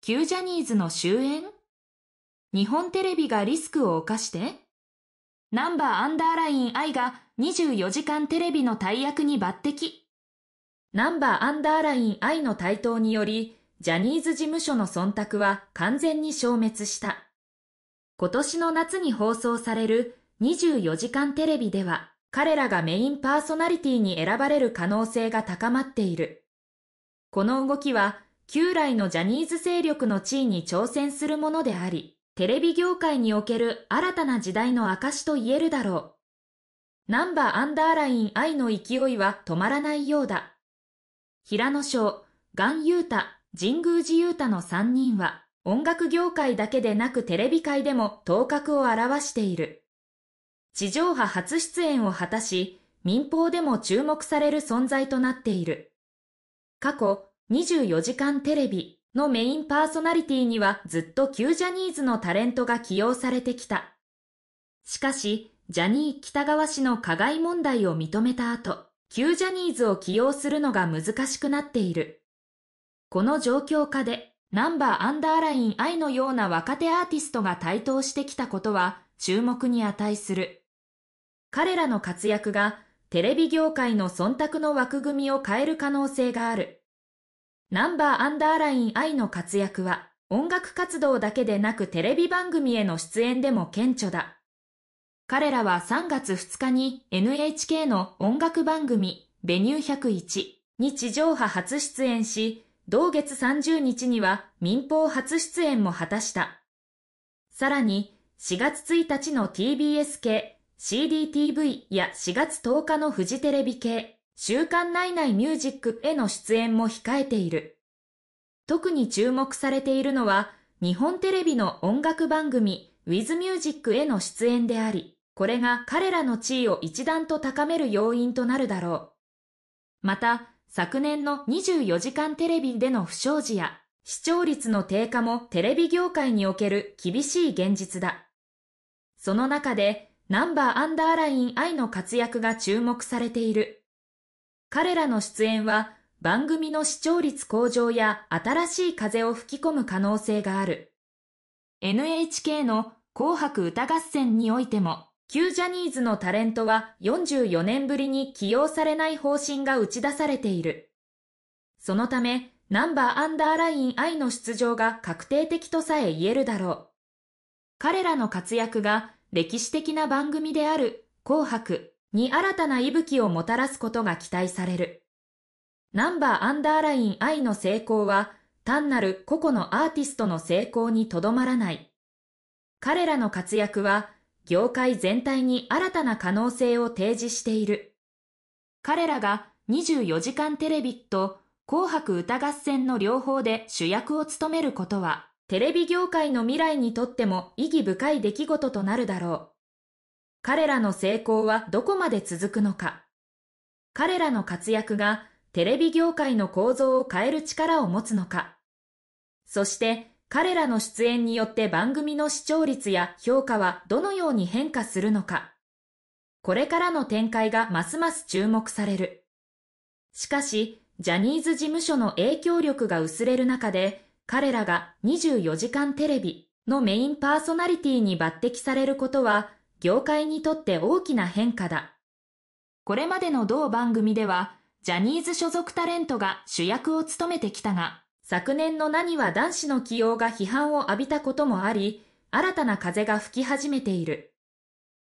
旧ジャニーズの終焉日本テレビがリスクを犯してナンバーアンダーライン愛が24時間テレビの大役に抜擢ナンバーアンダーライン愛の台頭によりジャニーズ事務所の忖度は完全に消滅した今年の夏に放送される24時間テレビでは彼らがメインパーソナリティに選ばれる可能性が高まっているこの動きは旧来のジャニーズ勢力の地位に挑戦するものであり、テレビ業界における新たな時代の証と言えるだろう。ナンバーアンダーライン愛の勢いは止まらないようだ。平野翔、ガンユータ、神宮寺ユータの3人は、音楽業界だけでなくテレビ界でも頭角を表している。地上波初出演を果たし、民放でも注目される存在となっている。過去、24時間テレビのメインパーソナリティにはずっと旧ジャニーズのタレントが起用されてきた。しかし、ジャニー北川氏の加害問題を認めた後、旧ジャニーズを起用するのが難しくなっている。この状況下で、ナンバーアンダーライン愛のような若手アーティストが台頭してきたことは注目に値する。彼らの活躍がテレビ業界の忖度の枠組みを変える可能性がある。ナンバーアンダーライン愛の活躍は、音楽活動だけでなくテレビ番組への出演でも顕著だ。彼らは3月2日に NHK の音楽番組、ベニュー101に地上波初出演し、同月30日には民放初出演も果たした。さらに、4月1日の TBS 系、CDTV や4月10日のフジテレビ系、週刊内内ミュージックへの出演も控えている。特に注目されているのは、日本テレビの音楽番組 w i ズミ Music への出演であり、これが彼らの地位を一段と高める要因となるだろう。また、昨年の24時間テレビでの不祥事や、視聴率の低下もテレビ業界における厳しい現実だ。その中で、ナンバーアンダーライン I の活躍が注目されている。彼らの出演は番組の視聴率向上や新しい風を吹き込む可能性がある。NHK の紅白歌合戦においても、旧ジャニーズのタレントは44年ぶりに起用されない方針が打ち出されている。そのため、ナンバーアンダーライン I の出場が確定的とさえ言えるだろう。彼らの活躍が歴史的な番組である紅白に新たな息吹をもたらすことが期待される。ナンバーアンダーライン I の成功は単なる個々のアーティストの成功にとどまらない。彼らの活躍は業界全体に新たな可能性を提示している。彼らが24時間テレビと紅白歌合戦の両方で主役を務めることは、テレビ業界の未来にとっても意義深い出来事となるだろう。彼らの成功はどこまで続くのか。彼らの活躍がテレビ業界の構造を変える力を持つのか。そして彼らの出演によって番組の視聴率や評価はどのように変化するのか。これからの展開がますます注目される。しかし、ジャニーズ事務所の影響力が薄れる中で、彼らが24時間テレビのメインパーソナリティに抜擢されることは、業界にとって大きな変化だ。これまでの同番組では、ジャニーズ所属タレントが主役を務めてきたが、昨年の何は男子の起用が批判を浴びたこともあり、新たな風が吹き始めている。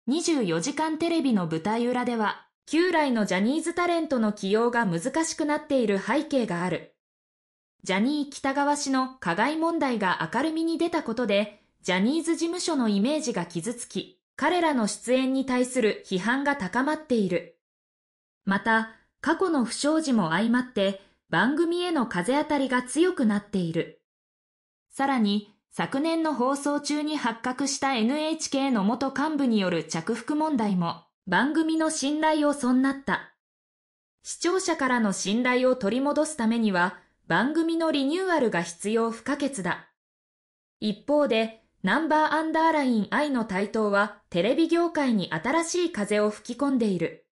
24時間テレビの舞台裏では、旧来のジャニーズタレントの起用が難しくなっている背景がある。ジャニー北川氏の加害問題が明るみに出たことで、ジャニーズ事務所のイメージが傷つき、彼らの出演に対する批判が高まっている。また、過去の不祥事も相まって番組への風当たりが強くなっている。さらに、昨年の放送中に発覚した NHK の元幹部による着服問題も番組の信頼を損なった。視聴者からの信頼を取り戻すためには番組のリニューアルが必要不可欠だ。一方で、ナンバーアンダーライン I の台頭はテレビ業界に新しい風を吹き込んでいる。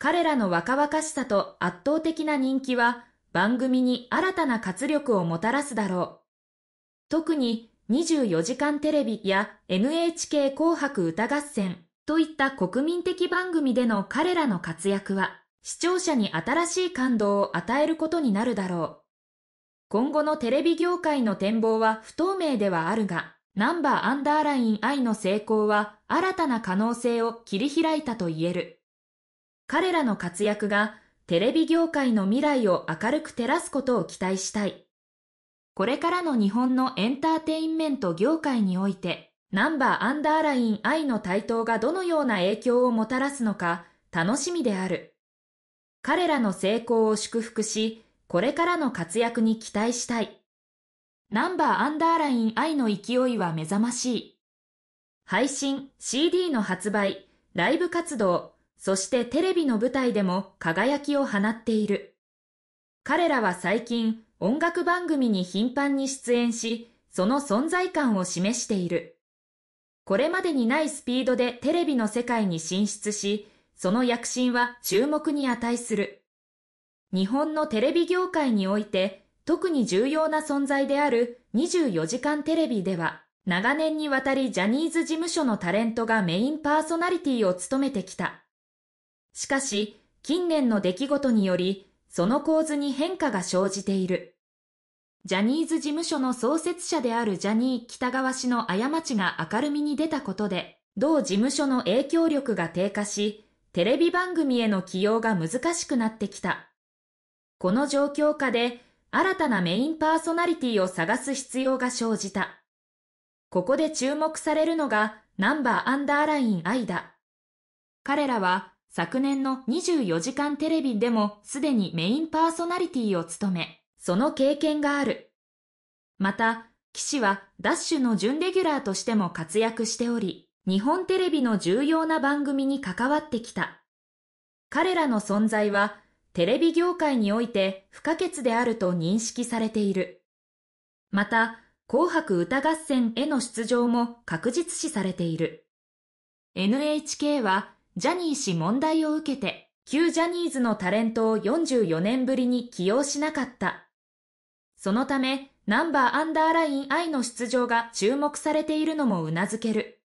彼らの若々しさと圧倒的な人気は番組に新たな活力をもたらすだろう。特に24時間テレビや NHK 紅白歌合戦といった国民的番組での彼らの活躍は視聴者に新しい感動を与えることになるだろう。今後のテレビ業界の展望は不透明ではあるが、ナンバーアンダーライン I の成功は新たな可能性を切り開いたと言える。彼らの活躍がテレビ業界の未来を明るく照らすことを期待したい。これからの日本のエンターテインメント業界において、ナンバーアンダーライン I の台頭がどのような影響をもたらすのか楽しみである。彼らの成功を祝福し、これからの活躍に期待したい。ナンバーアンダーライン愛の勢いは目覚ましい。配信、CD の発売、ライブ活動、そしてテレビの舞台でも輝きを放っている。彼らは最近、音楽番組に頻繁に出演し、その存在感を示している。これまでにないスピードでテレビの世界に進出し、その躍進は注目に値する。日本のテレビ業界において特に重要な存在である24時間テレビでは、長年にわたりジャニーズ事務所のタレントがメインパーソナリティを務めてきた。しかし、近年の出来事により、その構図に変化が生じている。ジャニーズ事務所の創設者であるジャニー北川氏の過ちが明るみに出たことで、同事務所の影響力が低下し、テレビ番組への起用が難しくなってきた。この状況下で、新たなメインパーソナリティを探す必要が生じた。ここで注目されるのが、ナンバーアンダーラインイだ。彼らは、昨年の24時間テレビでもすでにメインパーソナリティを務め、その経験がある。また、騎士はダッシュの準レギュラーとしても活躍しており、日本テレビの重要な番組に関わってきた。彼らの存在はテレビ業界において不可欠であると認識されている。また、紅白歌合戦への出場も確実視されている。NHK はジャニー氏問題を受けて、旧ジャニーズのタレントを44年ぶりに起用しなかった。そのため、ナンバーアンダーライン I の出場が注目されているのも頷ける。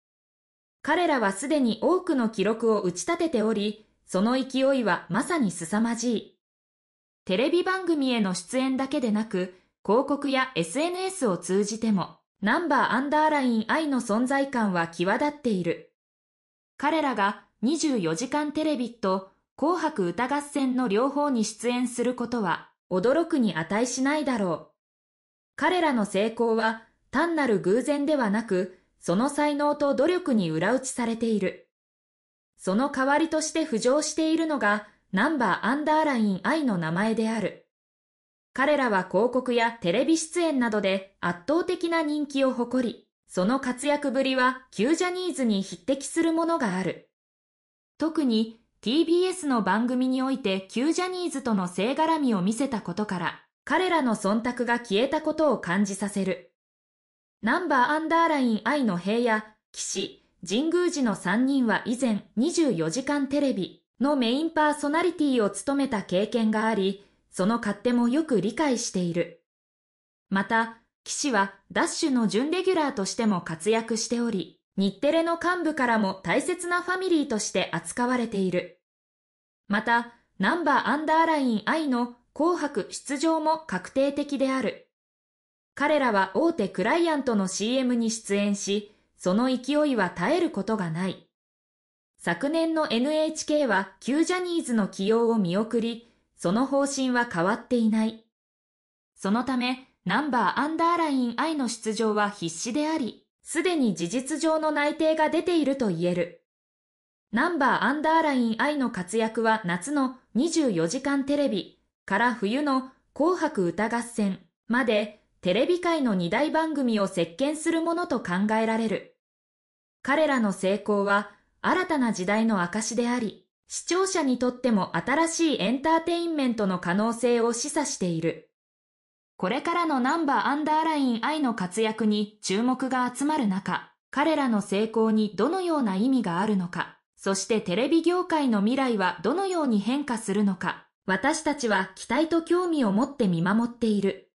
彼らはすでに多くの記録を打ち立てており、その勢いはまさに凄まじい。テレビ番組への出演だけでなく、広告や SNS を通じても、ナンバーアンダーライン愛の存在感は際立っている。彼らが24時間テレビと紅白歌合戦の両方に出演することは驚くに値しないだろう。彼らの成功は単なる偶然ではなく、その才能と努力に裏打ちされている。その代わりとして浮上しているのが、ナンバーアンダーライン I の名前である。彼らは広告やテレビ出演などで圧倒的な人気を誇り、その活躍ぶりは旧ジャニーズに匹敵するものがある。特に TBS の番組において旧ジャニーズとの性絡みを見せたことから、彼らの忖度が消えたことを感じさせる。ナンバーアンダーライン I の平野、騎士、神宮寺の3人は以前24時間テレビのメインパーソナリティを務めた経験があり、その勝手もよく理解している。また、士はダッシュの準レギュラーとしても活躍しており、日テレの幹部からも大切なファミリーとして扱われている。また、ナンバーアンダーライン I の紅白出場も確定的である。彼らは大手クライアントの CM に出演し、その勢いは絶えることがない。昨年の NHK は旧ジャニーズの起用を見送り、その方針は変わっていない。そのため、ナンバーアンダーライン I の出場は必至であり、すでに事実上の内定が出ていると言える。ナンバーアンダーライン I の活躍は夏の24時間テレビから冬の紅白歌合戦までテレビ界の2大番組を席巻するものと考えられる。彼らの成功は新たな時代の証であり、視聴者にとっても新しいエンターテインメントの可能性を示唆している。これからのナンバーアンダーライン愛の活躍に注目が集まる中、彼らの成功にどのような意味があるのか、そしてテレビ業界の未来はどのように変化するのか、私たちは期待と興味を持って見守っている。